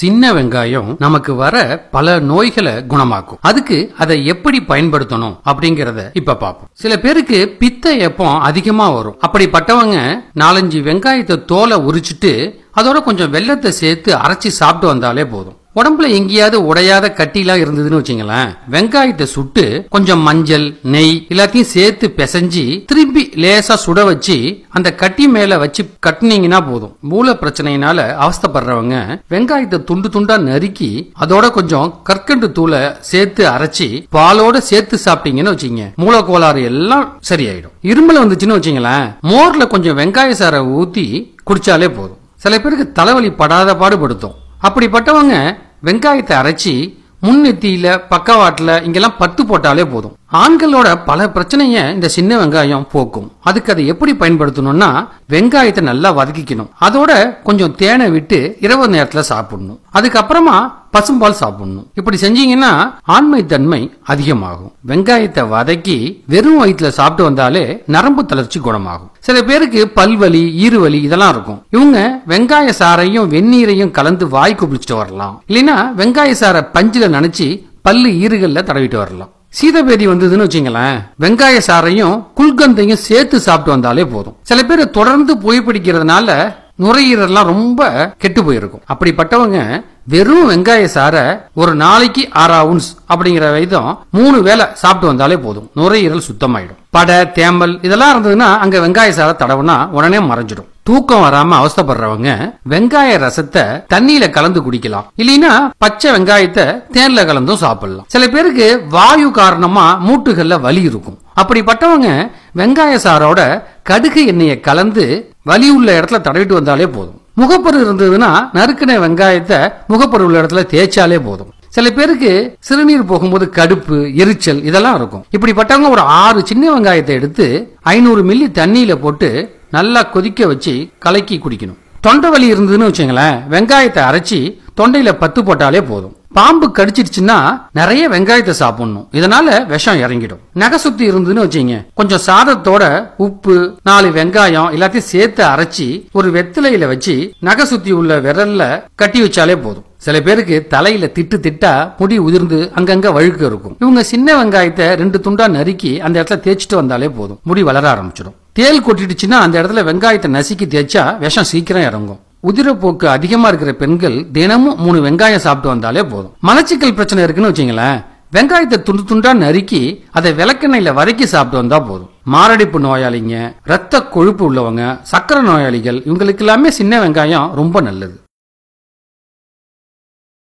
சின்ன வெங்காயம் நமக்கு வர பல நோய்களை குணமாக்கும் அதுக்கு அதை எப்படி பயன்படுத்தணும் அப்படிங்கறத இப்ப பார்ப்போம் சில பேருக்கு பித்த எப்போ அதிகமா வரும் அப்படிப்பட்டவங்க நாலஞ்சு வெங்காயத்தை தோலை உரிச்சிட்டு அதோட கொஞ்சம் வெள்ளத்தை சேர்த்து அரைச்சி சாப்பிட்டு வந்தாலே போதும் உடம்புல எங்கேயாவது உடையாத கட்டிலாம் இருந்ததுன்னு வச்சுங்களேன் வெங்காயத்தை சுட்டு கொஞ்சம் மஞ்சள் நெய் எல்லாத்தையும் சேர்த்து பிசைஞ்சு திரும்பி லேசா சுட வச்சு அந்த கட்டி மேல வச்சு கட்டினீங்கன்னா போதும் மூல பிரச்சனையினால அவஸ்தப்படுறவங்க வெங்காயத்தை துண்டு துண்டா நறுக்கி அதோட கொஞ்சம் கற்கண்டு தூளை சேர்த்து அரைச்சி பாலோட சேர்த்து சாப்பிட்டீங்கன்னு வச்சுங்க மூல கோளாறு எல்லாம் சரியாயிடும் இருமல் வந்துச்சுன்னு வச்சுங்களேன் மோர்ல கொஞ்சம் வெங்காய சாரை ஊத்தி குடிச்சாலே போதும் சில பேருக்கு தலைவலி படாத பாடுபடுத்தும் அப்படிப்பட்டவங்க வெங்காயத்தை அரைச்சி முன்னெத்தியில பக்கவாட்டில் இங்கெல்லாம் பத்து போட்டாலே போதும் ஆண்களோட பல பிரச்சனையை இந்த சின்ன வெங்காயம் போக்கும் அதுக்கு அதை எப்படி பயன்படுத்தணும்னா வெங்காயத்தை நல்லா வதக்கிக்கணும் அதோட கொஞ்சம் தேனை விட்டு இரவு நேரத்தில் சாப்பிடணும் அதுக்கப்புறமா பசும்பால் சாப்பிடணும் இப்படி செஞ்சீங்கன்னா ஆண்மை தன்மை அதிகமாகும் வெங்காயத்தை வதக்கி வெறும் வயிற்றுல சாப்பிட்டு வந்தாலே நரம்பு தளர்ச்சி குணமாகும் சில பேருக்கு பல்வலி ஈறுவலி இதெல்லாம் இருக்கும் இவங்க வெங்காய சாறையும் வெந்நீரையும் கலந்து வாய் குபிச்சுட்டு வரலாம் இல்லைன்னா வெங்காய சாறை பஞ்சுல நினைச்சு பல்லு ஈறுகள்ல தடவிட்டு வரலாம் சீதபேதி வந்ததுன்னு வச்சுங்களேன் வெங்காய சாறையும் குல்கந்தையும் சேர்த்து சாப்பிட்டு வந்தாலே போதும் சில பேர் தொடர்ந்து புகைப்பிடிக்கிறதுனால நுரையீரல்லாம் ரொம்ப கெட்டு போயிருக்கும் அப்படிப்பட்டவங்க வெறும் வெங்காய சார ஒரு நாளைக்கு ஆறு அவுன்ஸ் அப்படிங்கிற வயதும் மூணு வேலை சாப்பிட்டு வந்தாலே போதும் நுரையீரல் சுத்தமாயிடும் படை தேமல் இதெல்லாம் இருந்ததுன்னா அங்க வெங்காய சாரை தடவுனா உடனே மறைஞ்சிடும் தூக்கம் வராம அவஸ்தப்படுறவங்க வெங்காய ரசத்தை தண்ணியில கலந்து குடிக்கலாம் இல்லைன்னா பச்சை வெங்காயத்தை தேன்ல கலந்தும் சாப்பிடலாம் சில பேருக்கு வாயு காரணமா மூட்டுகள்ல வலி இருக்கும் அப்படிப்பட்டவங்க வெங்காய சாரோட கடுகு எண்ணெயை கலந்து வலி உள்ள இடத்துல தடவிட்டு வந்தாலே போதும் முகப்பரு இருந்ததுன்னா நறுக்கின வெங்காயத்தை முகப்பரு உள்ள இடத்துல தேய்ச்சாலே போதும் சில பேருக்கு சிறுநீர் போகும்போது கடுப்பு எரிச்சல் இதெல்லாம் இருக்கும் இப்படிப்பட்டவங்க ஒரு ஆறு சின்ன வெங்காயத்தை எடுத்து ஐநூறு மில்லி தண்ணியில போட்டு நல்லா கொதிக்க வச்சு கலக்கி குடிக்கணும் தொண்டை வலி இருந்ததுன்னு வச்சுங்களேன் வெங்காயத்தை அரைச்சி தொண்டையில பத்து போட்டாலே போதும் பாம்பு கடிச்சிருச்சுன்னா நிறைய வெங்காயத்தை சாப்பிடணும் இதனால விஷம் இறங்கிடும் நகை சுத்தி இருந்ததுன்னு வச்சுங்க கொஞ்சம் சாதத்தோட உப்பு நாலு வெங்காயம் எல்லாத்தையும் சேர்த்து அரைச்சி ஒரு வெத்தலையில வச்சு நகை சுத்தி உள்ள விரல்ல கட்டி வச்சாலே போதும் சில பேருக்கு தலையில திட்டு திட்டா முடி உதிர்ந்து அங்கங்க வழுக்க இருக்கும் இவங்க சின்ன வெங்காயத்தை ரெண்டு துண்டா நறுக்கி அந்த இடத்துல தேய்ச்சிட்டு வந்தாலே போதும் முடி வளர ஆரம்பிச்சிடும் தேல் கொட்டிடுச்சுன்னா அந்த இடத்துல வெங்காயத்தை நசுக்கி தேய்ச்சா விஷம் சீக்கிரம் இறங்கும் உதிரப்போக்கு அதிகமாக இருக்கிற பெண்கள் தினமும் மூணு வெங்காயம் சாப்பிட்டு வந்தாலே போதும் மலச்சிக்கல் பிரச்சனை இருக்குன்னு வச்சுங்களேன் வெங்காயத்தை துண்டு துண்டா நறுக்கி அதை விளக்கெண்ணெயில வதக்கி சாப்பிட்டு வந்தா போதும் மாரடைப்பு நோயாளிங்க ரத்த கொழுப்பு உள்ளவங்க சக்கரை நோயாளிகள் இவங்களுக்கு எல்லாமே சின்ன வெங்காயம் ரொம்ப நல்லது